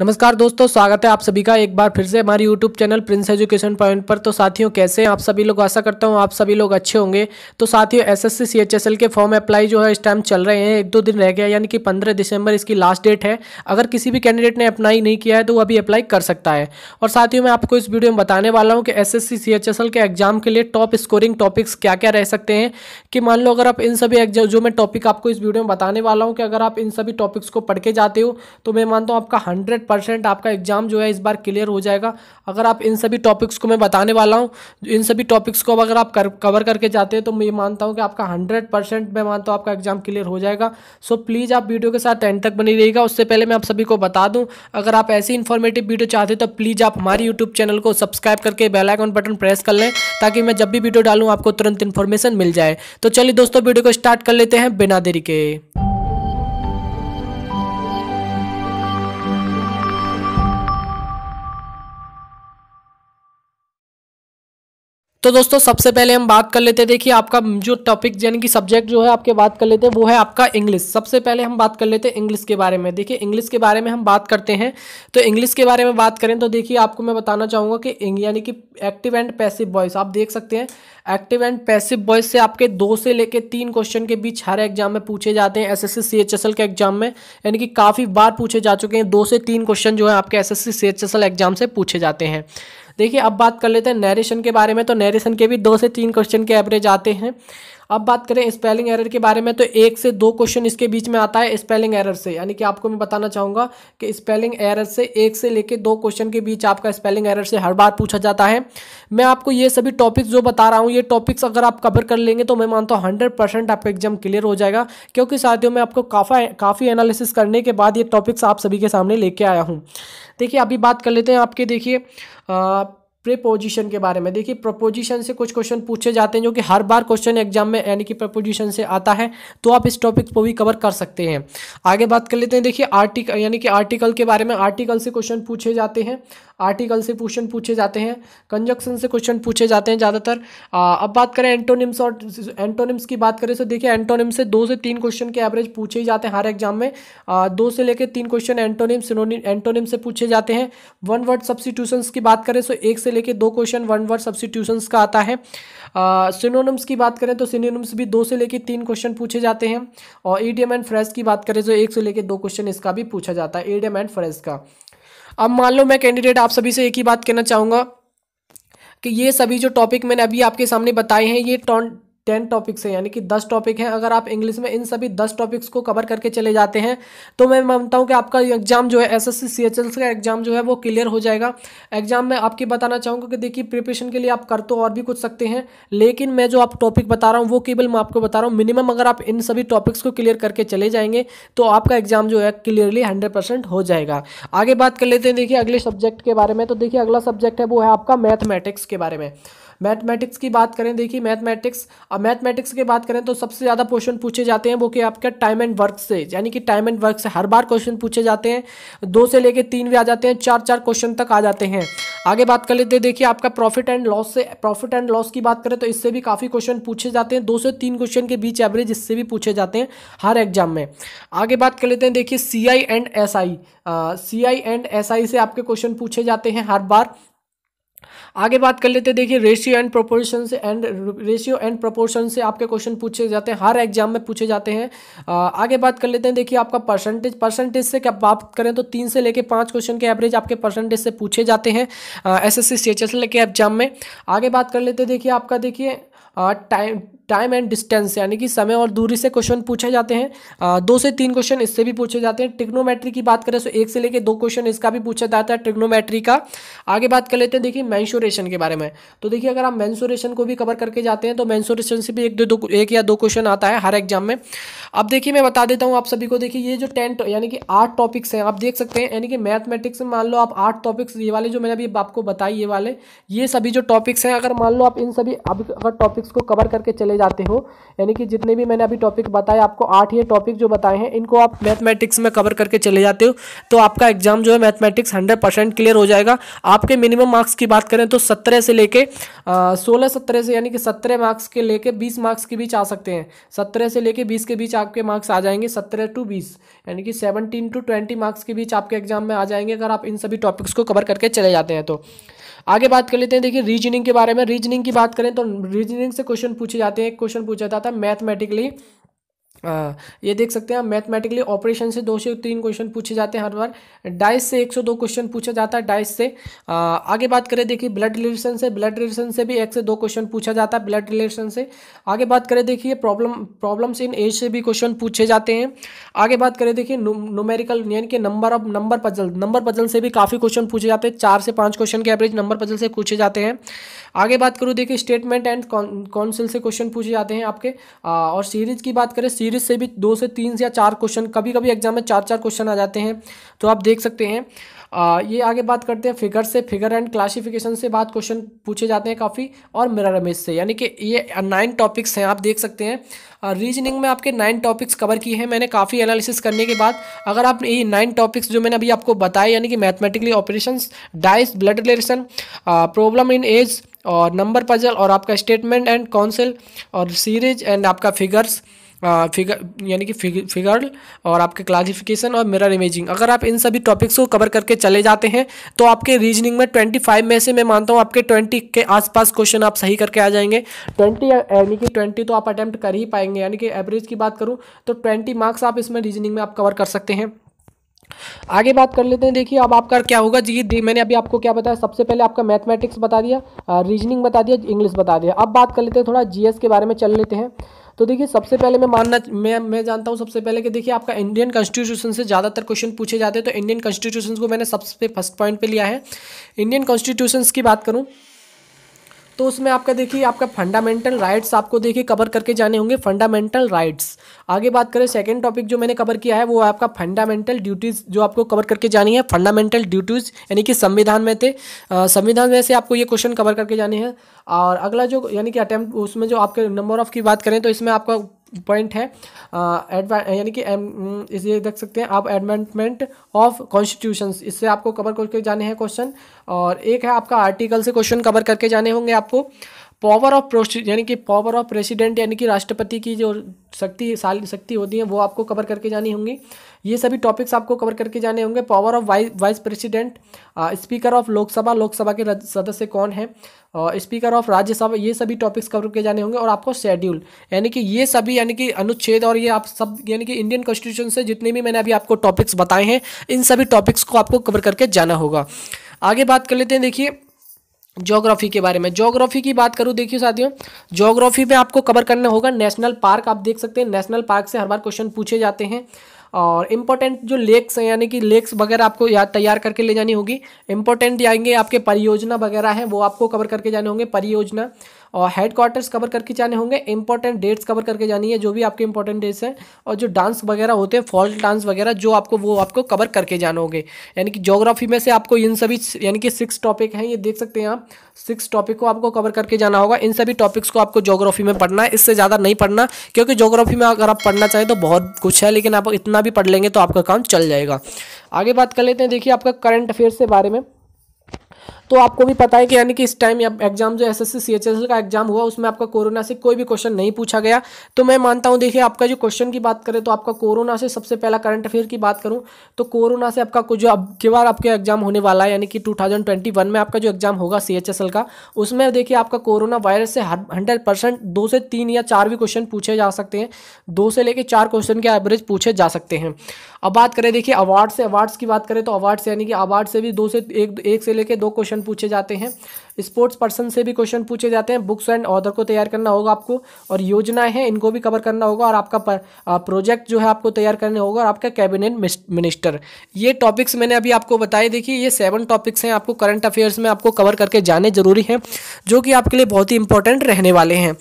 नमस्कार दोस्तों स्वागत है आप सभी का एक बार फिर से हमारे YouTube channel Prince education point पर तो साथियों कैसे हैं आप सभी लोग आशा करता हूं आप सभी लोग अच्छे होंगे तो साथियों एसएससी सीएचएसएल के फॉर्म अप्लाई जो है इस टाइम चल रहे हैं एक दो दिन रह गया यानी कि 15 दिसंबर इसकी लास्ट डेट है अगर किसी भी कैंडिडेट ने अप्लाई नहीं किया है तो वो अभी अप्लाई कर सकता है और साथियों मैं आपको इस वीडियो में बताने वाला हूँ कि एस एस के एग्जाम के लिए टॉप स्कोरिंग टॉपिक्स क्या क्या रह सकते हैं कि मान लो अगर आप इन सभी जो मैं टॉपिक आपको इस वीडियो में बताने वाला हूँ कि अगर आप इन सभी टॉपिक्स को पढ़ के जाते हो तो मैं मानता हूँ आपका हंड्रेड हंड्रेड परसेंट आपका एग्जाम जो है इस बार क्लियर हो जाएगा अगर आप इन सभी टॉपिक्स को मैं बताने वाला हूँ इन सभी टॉपिक्स को अगर आप कर, कवर करके जाते हैं तो मैं मानता हूँ कि आपका हंड्रेड परसेंट मैं मानता हूँ आपका एग्जाम क्लियर हो जाएगा सो प्लीज़ आप वीडियो के साथ एंड तक बनी रहेगा उससे पहले मैं आप सभी को बता दूँ अगर आप ऐसी इन्फॉर्मेटिव वीडियो चाहते तो प्लीज़ आप हमारे यूट्यूब चैनल को सब्सक्राइब करके बेलाइकॉन बटन प्रेस कर लें ताकि मैं जब भी वीडियो डालूँ आपको तुरंत इन्फॉर्मेशन मिल जाए तो चलिए दोस्तों वीडियो को स्टार्ट कर लेते हैं बिना देरी के तो दोस्तों सबसे पहले हम बात कर लेते हैं देखिए आपका जो टॉपिक यानी कि सब्जेक्ट जो है आपके बात कर लेते हैं वो है आपका इंग्लिश सबसे पहले हम बात कर लेते हैं इंग्लिश के बारे में देखिए इंग्लिश के बारे में हम बात करते हैं तो इंग्लिश के बारे में बात करें तो देखिए आपको मैं बताना चाहूँगा कि यानी कि एक्टिव एंड पैसिव वॉइस आप देख सकते हैं एक्टिव एंड पैसिव वॉइस से आपके दो से लेकर तीन क्वेश्चन के बीच हर एग्जाम में पूछे जाते हैं एस एस के एग्जाम में यानी कि काफ़ी बार पूछे जा चुके हैं दो से तीन क्वेश्चन जो है आपके एस एस एग्जाम से पूछे जाते हैं देखिए अब बात कर लेते हैं नरेशन के बारे में तो नरेशन के भी दो से तीन क्वेश्चन के एवरेज आते हैं अब बात करें स्पेलिंग एरर के बारे में तो एक से दो क्वेश्चन इसके बीच में आता है स्पेलिंग एरर से यानी कि आपको मैं बताना चाहूँगा कि स्पेलिंग एरर से एक से लेकर दो क्वेश्चन के बीच आपका स्पेलिंग एरर से हर बार पूछा जाता है मैं आपको ये सभी टॉपिक्स जो बता रहा हूँ ये टॉपिक्स अगर आप कवर कर लेंगे तो मैं मानता हूँ हंड्रेड परसेंट आपका एग्जाम क्लियर हो जाएगा क्योंकि साथियों में आपको काफ़ा काफ़ी एनालिसिस करने के बाद ये टॉपिक्स आप सभी के सामने लेके आया हूँ देखिए अभी बात कर लेते हैं आपके देखिए प्रपोजिशन के बारे में देखिए प्रपोजिशन से कुछ क्वेश्चन पूछे जाते हैं जो कि हर बार क्वेश्चन एग्जाम में यानी कि प्रपोजिशन से आता है तो आप इस टॉपिक को भी कवर कर सकते हैं आगे बात कर लेते हैं देखिए आर्टिकल यानी कि आर्टिकल के बारे में आर्टिकल से क्वेश्चन पूछे जाते हैं आर्टिकल से क्वेश्चन पूछे जाते हैं कंजक्शन से क्वेश्चन पूछे जाते हैं ज़्यादातर अब बात करें एंटोनिम्स और एंटोनिम्स की बात करें तो देखिए एंटोनिम से दो से तीन क्वेश्चन के एवरेज पूछे ही जाते हैं हर एग्जाम में आ, दो से लेकर तीन क्वेश्चन एंटोनिम सिनोनिम एंटोनिम से पूछे जाते हैं वन वर्ड सब्सिट्यूशंस की बात करें तो एक से लेकर दो क्वेश्चन वन वर्ड सब्सिट्यूशंस का आता है सिनोनिम्स की बात करें तो सिनोनिम्स भी दो से लेकर तीन क्वेश्चन पूछे जाते हैं और ईडीएम एंड फ्रेस की बात करें तो एक से लेकर दो क्वेश्चन इसका भी पूछा जाता है ईडीएम एंड फ्रेस का अब मान लो मैं कैंडिडेट आप सभी से एक ही बात कहना चाहूँगा कि ये सभी जो टॉपिक मैंने अभी आपके सामने बताए हैं ये टेन टॉपिक्स हैं यानी कि दस टॉपिक हैं अगर आप इंग्लिश में इन सभी दस टॉपिक्स को कवर करके चले जाते हैं तो मैं मानता हूँ कि आपका एग्जाम जो है एस एस सी का एग्जाम जो है वो क्लियर हो जाएगा एग्जाम में आपकी बताना चाहूँगा कि देखिए प्रिपरेशन के लिए आप कर तो और भी कुछ सकते हैं लेकिन मैं जो आप टॉपिक बता रहा हूँ वो केवल मैं आपको बता रहा हूँ मिनिमम अगर आप इन सभी टॉपिक्स को क्लियर करके चले जाएंगे तो आपका एग्जाम जो है क्लियरली हंड्रेड हो जाएगा आगे बात कर लेते हैं देखिए अगले सब्जेक्ट के बारे में तो देखिए अगला सब्जेक्ट है वो है आपका मैथमेटिक्स के बारे में मैथमेटिक्स की बात करें देखिए मैथमेटिक्स अब मैथमेटिक्स की बात करें तो सबसे ज़्यादा क्वेश्चन पूछे जाते हैं वो कि आपके टाइम एंड वर्क से यानी कि टाइम एंड वर्क से हर बार क्वेश्चन पूछे जाते हैं दो से लेकर तीन भी आ जाते हैं चार चार क्वेश्चन तक आ जाते हैं आगे बात कर लेते हैं देखिए आपका प्रॉफिट एंड लॉस से प्रॉफिट एंड लॉस की बात करें तो इससे भी काफ़ी क्वेश्चन पूछे जाते हैं दो से तीन क्वेश्चन के बीच एवरेज इससे भी पूछे जाते हैं हर एग्जाम में आगे बात कर लेते हैं देखिए C I and S I C I and S I से आपके क्वेश्चन पूछे जाते हैं हर बार आगे बात कर लेते हैं देखिए रेशियो एंड प्रोपोर्शन से एंड रेशियो एंड प्रोपोर्शन से आपके क्वेश्चन पूछे जाते हैं हर एग्जाम में पूछे जाते हैं आगे बात कर लेते हैं देखिए आपका परसेंटेज परसेंटेज से क्या बात करें तो तीन से लेकर पाँच क्वेश्चन के एवरेज आपके परसेंटेज से पूछे जाते हैं S S C C H S exam में आगे बात कर लेते हैं देखिए आपका देखिए टाइम टाइम एंड डिस्टेंस यानी कि समय और दूरी से क्वेश्चन पूछे जाते हैं आ, दो से तीन क्वेश्चन इससे भी पूछे जाते हैं टिक्नोमेट्री की बात करें तो एक से लेकर दो क्वेश्चन इसका भी पूछा जाता है टिक्नोमेट्री का आगे बात कर लेते हैं देखिए मैंसोरेशन के बारे में तो देखिए अगर आप मैंसोरेशन को भी कवर करके जाते हैं तो मैंसोरेशन से भी एक दो, दो एक या दो क्वेश्चन आता है हर एग्जाम में अब देखिए मैं बता देता हूँ आप सभी को देखिए ये जो टेंट यानी कि आठ टॉपिक्स हैं आप देख सकते हैं यानी कि मैथमेटिक्स में मान लो आप आठ टॉपिक्स ये वाले जो मैंने अभी आपको बताई ये वाले ये सभी जो टॉपिक्स हैं अगर मान लो आप इन सभी अब अगर टॉपिक्स को कवर करके चले चले जाते हो यानी कि जितने भी मैंने अभी टॉपिक बताए आपको आठ ये टॉपिक जो बताए हैं इनको आप मैथमेटिक्स में कवर करके चले जाते हो तो आपका एग्जाम जो है मैथमेटिक्स हंड्रेड परसेंट क्लियर हो जाएगा आपके मिनिमम मार्क्स की बात करें तो सत्रह से लेकर सोलह सत्रह से यानी कि सत्रह मार्क्स के लेके बीस मार्क्स के बीच आ सकते हैं सत्रह से लेके बीस के बीच आपके मार्क्स आ जाएंगे सत्रह टू बीस यानी कि सेवनटीन टू ट्वेंटी मार्क्स के बीच आपके एग्जाम में आ जाएंगे अगर आप इन सभी टॉपिक्स को कवर करके चले जाते हैं तो आगे बात कर लेते हैं देखिए रीजनिंग के बारे में रीजनिंग की बात करें तो रीजनिंग से क्वेश्चन पूछे जाते हैं एक क्वेश्चन पूछा जाता था मैथमेटिकली ये देख सकते हैं मैथमेटिकली ऑपरेशन से दो से तीन क्वेश्चन पूछे जाते हैं हर बार डाइस से 102 क्वेश्चन पूछा जाता है डाइस से आ, आगे बात करें देखिए ब्लड रिलेशन से ब्लड रिलेशन से भी एक से दो क्वेश्चन पूछा जाता है ब्लड रिलेशन से आगे बात करें देखिए प्रॉब्लम प्रॉब्लम्स इन एज से भी क्वेश्चन पूछे जाते हैं आगे बात करें देखिए नोमेरिकल नु, यानी कि number of number puzzle number puzzle से भी काफ़ी क्वेश्चन पूछे जाते हैं चार से पाँच क्वेश्चन के एवरेज नंबर पजल से पूछे जाते हैं आगे बात करूँ देखिए स्टेटमेंट एंड काउंसिल से क्वेश्चन पूछे जाते हैं आपके और सीरीज की बात करें सीरीज सीरीज से भी दो से तीन या चार क्वेश्चन कभी कभी एग्जाम में चार चार क्वेश्चन आ जाते हैं तो आप देख सकते हैं आ, ये आगे बात करते हैं फिगर से फिगर एंड क्लासिफिकेशन से बात क्वेश्चन पूछे जाते हैं काफ़ी और मिरर इमेज से यानी कि ये नाइन टॉपिक्स हैं आप देख सकते हैं रीजनिंग में आपके नाइन टॉपिक्स कवर किए हैं मैंने काफ़ी एनालिसिस करने के बाद अगर आप ये नाइन टॉपिक्स जो मैंने अभी आपको बताए यानी कि mathematically operation dice blood relation problem in age और नंबर पजल और आपका स्टेटमेंट एंड काउंसिल और सीरीज एंड आपका फिगर्स फिगर यानी कि फिगर और आपके क्लासिफिकेशन और मिरर इमेजिंग अगर आप इन सभी टॉपिक्स को कवर करके चले जाते हैं तो आपके रीजनिंग में ट्वेंटी फाइव में से मैं मानता हूँ आपके ट्वेंटी के आसपास क्वेश्चन आप सही करके आ जाएंगे ट्वेंटी यानी कि ट्वेंटी तो आप अटैम्प्ट कर ही पाएंगे यानी कि एवरेज की बात करूँ तो ट्वेंटी मार्क्स आप इसमें रीजनिंग में आप कवर कर सकते हैं आगे बात कर लेते हैं देखिए अब आपका क्या होगा जी मैंने अभी आपको क्या बताया सबसे पहले आपका मैथमेटिक्स बता दिया रीजनिंग बता दिया इंग्लिश बता दिया अब बात कर लेते हैं थोड़ा जीएस के बारे में चल लेते हैं तो देखिए सबसे पहले मैं मानना मैं मैं जानता हूँ सबसे पहले कि देखिए आपका इंडियन कॉन्स्टिट्यूशन से ज़्यादातर क्वेश्चन पूछे जाते हैं तो इंडियन कॉन्स्टिट्यूशन को मैंने सबसे फर्स्ट पॉइंट पर लिया है इंडियन कॉन्स्टिट्यूशन की बात करूँ तो उसमें आपका देखिए आपका फंडामेंटल राइट्स आपको देखिए कवर करके जाने होंगे फंडामेंटल राइट्स आगे बात करें सेकेंड टॉपिक जो मैंने कवर किया है वो आपका फंडामेंटल ड्यूटीज़ जो आपको कवर करके जानी है फंडामेंटल ड्यूटीज़ यानी कि संविधान में थे संविधान में से आपको ये क्वेश्चन कवर करके जाने हैं और अगला जो यानी कि अटैम्प्ट उसमें जो आपके नंबर ऑफ की बात करें तो इसमें आपका पॉइंट है uh, यानी कि um, mm, इसे देख सकते हैं आप एडमेंटमेंट ऑफ कॉन्स्टिट्यूशन इससे आपको कवर करके जाने हैं क्वेश्चन और एक है आपका आर्टिकल से क्वेश्चन कवर करके जाने होंगे आपको पावर ऑफ प्रोसीड यानी कि पावर ऑफ प्रेसिडेंट यानी कि राष्ट्रपति की जो शक्ति साल शक्ति होती है वो आपको कवर करके जानी होंगी ये सभी टॉपिक्स आपको कवर करके जाने होंगे power of vice vice president speaker of Lok Sabha Lok Sabha के सदस्य कौन है स्पीकर ऑफ राज्यसभा ये सभी टॉपिक्स कवर किए जाने होंगे और आपको शेड्यूल यानी कि ये सभी यानी कि अनुच्छेद और ये आप सब यानी कि इंडियन कॉन्स्टिट्यूशन से जितने भी मैंने अभी आपको टॉपिक्स बताए हैं इन सभी टॉपिक्स को आपको कवर करके जाना होगा आगे बात कर लेते हैं देखिए जोग्राफी के बारे में जोग्राफी की बात करूँ देखिए साथियों जोग्राफी में आपको कवर करना होगा नेशनल पार्क आप देख सकते हैं नेशनल पार्क से हर बार क्वेश्चन पूछे जाते हैं और इम्पोर्टेंट जो लेक्स हैं यानी कि लेक्स वगैरह आपको याद तैयार करके ले जानी होगी इम्पोर्टेंट आएंगे आपके परियोजना वगैरह हैं वो आपको कवर करके जाने होंगे परियोजना और हेड क्वार्टर्स कवर करके जाने होंगे इंपॉर्टेंट डेट्स कवर करके जानी है जो भी आपके इंपॉर्टेंट डेट्स हैं और जो डांस वगैरह होते हैं फॉल्ट डांस वगैरह जो आपको वो आपको कवर करके जाना होंगे यानी कि जोग्राफी में से आपको इन सभी यानी कि सिक्स टॉपिक हैं ये देख सकते हैं आप सिक्स टॉपिक को आपको कवर करके जाना होगा इन सभी टॉपिक्स को आपको जोग्राफी में पढ़ना है इससे ज़्यादा नहीं पढ़ना क्योंकि जोग्राफी में अगर आप पढ़ना चाहें तो बहुत कुछ है लेकिन आप इतना भी पढ़ लेंगे तो आपका काम चल जाएगा आगे बात कर लेते हैं देखिए आपका करंट अफेयर्स के बारे में तो आपको भी पता है कि यानी कि इस टाइम एग्जाम जो एस एस का एग्जाम हुआ उसमें आपका कोरोना से कोई भी क्वेश्चन नहीं पूछा गया तो मैं मानता हूँ देखिए आपका जो क्वेश्चन की बात करें तो आपका कोरोना से सबसे पहला करंट अफेयर की बात करूँ तो कोरोना से आपका जो अब के बार आपका एग्जाम होने वाला है यानी कि टू में आपका जो एग्जाम होगा सी का उसमें देखिए आपका कोरोना वायरस से हंड्रेड परसेंट दो से तीन या चार भी क्वेश्चन पूछे जा सकते हैं दो से लेकर चार क्वेश्चन के एवरेज पूछे जा सकते हैं अब बात करें देखिए अवार्ड से अवार्ड्स की बात करें तो अवार्ड्स यानी कि अवार्ड से भी दो से एक से लेकर दो क्वेश्चन पूछे जाते हैं स्पोर्ट्स पर्सन से भी क्वेश्चन पूछे जाते हैं बुक्स एंड ऑर्डर को तैयार करना होगा आपको और योजनाएं हैं इनको भी कवर करना होगा और आपका प्रोजेक्ट जो है आपको तैयार करना होगा और आपका कैबिनेट मिनिस्टर ये टॉपिक्स मैंने अभी आपको बताए देखिए ये सेवन टॉपिक्स हैं आपको करंट अफेयर्स में आपको कवर करके जाने जरूरी हैं जो कि आपके लिए बहुत ही इंपॉर्टेंट रहने वाले हैं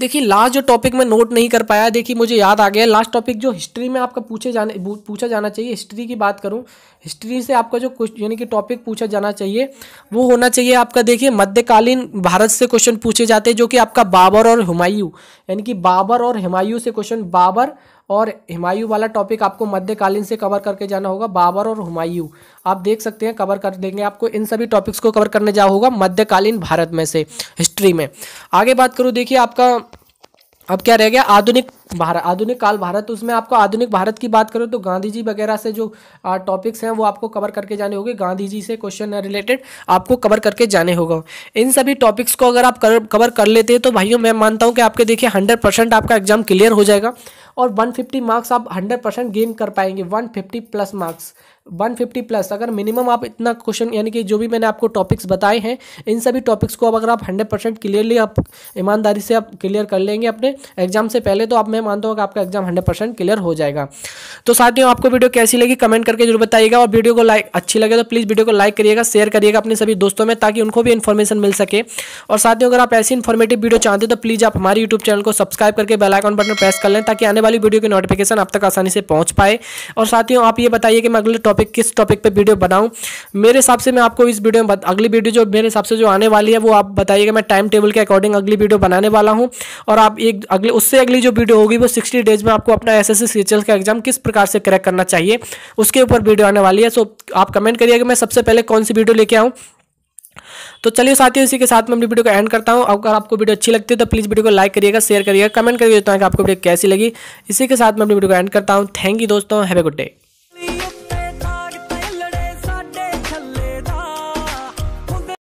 देखिए लास्ट जो टॉपिक में नोट नहीं कर पाया देखिए मुझे याद आ गया लास्ट टॉपिक जो हिस्ट्री में आपका पूछे जाने पूछा जाना चाहिए हिस्ट्री की बात करूँ हिस्ट्री से आपका जो क्वेश्चन यानी कि टॉपिक पूछा जाना चाहिए वो होना चाहिए आपका देखिए मध्यकालीन भारत से क्वेश्चन पूछे जाते हैं जो कि आपका बाबर और हुमायूं यानी कि बाबर और हुमायूं से क्वेश्चन बाबर और हुमायूं वाला टॉपिक आपको मध्यकालीन से कवर करके जाना होगा बाबर और हुमायूं आप देख सकते हैं कवर कर देंगे आपको इन सभी टॉपिक्स को कवर करने जाओ होगा मध्यकालीन भारत में से हिस्ट्री में आगे बात करूँ देखिए आपका अब क्या रह गया आधुनिक भारत आधुनिक काल भारत तो उसमें आपको आधुनिक भारत की बात करो तो गांधी जी वगैरह से जो टॉपिक्स हैं वो आपको कवर करके जाने होंगे गांधी जी से क्वेश्चन रिलेटेड आपको कवर करके जाने होगा इन सभी टॉपिक्स को अगर आप कवर कर लेते हैं तो भाइयों मैं मानता हूँ कि आपके देखिए हंड्रेड परसेंट आपका एग्जाम क्लियर हो जाएगा और 150 मार्क्स आप 100 परसेंट गेन कर पाएंगे 150 प्लस मार्क्स 150 प्लस अगर मिनिमम आप इतना क्वेश्चन यानी कि जो भी मैंने आपको टॉपिक्स बताए हैं इन सभी टॉपिक्स को अब अगर आप 100 परसेंट क्लियरली आप ईमानदारी से आप क्लियर कर लेंगे अपने एग्जाम से पहले तो आप मैं मैं मानता हूँ कि आपका एग्जाम हंड्रेड क्लियर हो जाएगा तो साथियों आपको वीडियो कैसी लगी कमेंट करके जरूर बताइएगा और वीडियो को लाइक अच्छी लगे तो प्लीज़ वीडियो को लाइक करिएगा शेयर करिएगा अपने सभी दोस्तों में ताकि उनको भी इन्फॉर्मेशन मिल सके और साथियों अगर आप ऐसी इन्फॉर्मेटिव वीडियो चाहते हो तो प्लीज़ आप हमारे यूट्यूब चैनल को सब्सक्राइब करके बेल आइकन बटन प्रेस कर लें ताकि आने वाली वीडियो की नोटिफिकेशन आप तक आसानी से पहुंच पाए और साथियों आप ये बताइए कि मैं अगले टॉपिक किस टॉपिक पर वीडियो बनाऊँ मेरे हिसाब से मैं आपको इस वीडियो में अगली वीडियो जो मेरे हिसाब से जो आने वाली है वो आप बताइएगा मैं टाइम टेबल के अकॉर्डिंग अगली वीडियो बनाने वाला हूँ और आप एक अगले उससे अगली जो वीडियो होगी वो सिक्सटी डेज में आपको अपना एस एस सी का एग्जाम किस प्रकार से क्रैक करना चाहिए उसके ऊपर वीडियो आने वाली है सो आप कमेंट करिएगा मैं सबसे पहले कौन सी वीडियो लेके आऊँ तो चलिए साथियों इसी के साथ मैं अपनी वीडियो को एंड करता हूँ अगर आपको वीडियो अच्छी लगती है तो प्लीज़ वीडियो को लाइक करिएगा शेयर करिएगा कमेंट करिएगा तो आपको वीडियो कैसी लगी इसी के साथ मैं अपनी वीडियो को एंड करता हूँ थैंक यू दोस्तों हैवे गुड डे